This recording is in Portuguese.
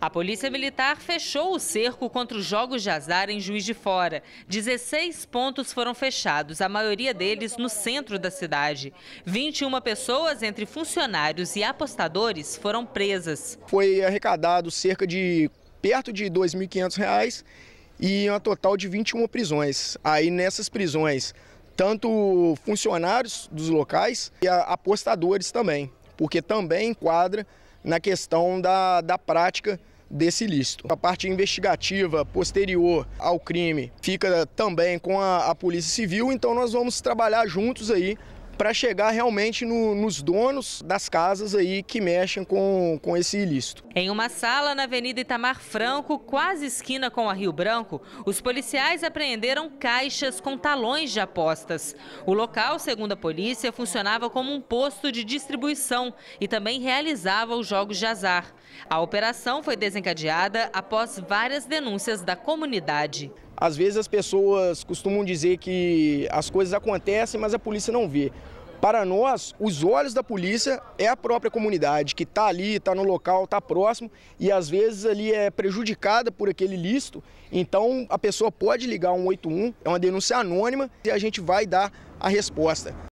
A Polícia Militar fechou o cerco contra os jogos de azar em Juiz de Fora. 16 pontos foram fechados, a maioria deles no centro da cidade. 21 pessoas, entre funcionários e apostadores, foram presas. Foi arrecadado cerca de perto de R$ 2.500 e um total de 21 prisões. Aí nessas prisões, tanto funcionários dos locais e apostadores também, porque também enquadra na questão da, da prática desse ilícito. A parte investigativa posterior ao crime fica também com a, a Polícia Civil, então nós vamos trabalhar juntos aí para chegar realmente no, nos donos das casas aí que mexem com, com esse ilícito. Em uma sala na Avenida Itamar Franco, quase esquina com a Rio Branco, os policiais apreenderam caixas com talões de apostas. O local, segundo a polícia, funcionava como um posto de distribuição e também realizava os jogos de azar. A operação foi desencadeada após várias denúncias da comunidade. Às vezes as pessoas costumam dizer que as coisas acontecem, mas a polícia não vê. Para nós, os olhos da polícia é a própria comunidade que está ali, está no local, está próximo e às vezes ali é prejudicada por aquele lícito. Então a pessoa pode ligar 181, é uma denúncia anônima e a gente vai dar a resposta.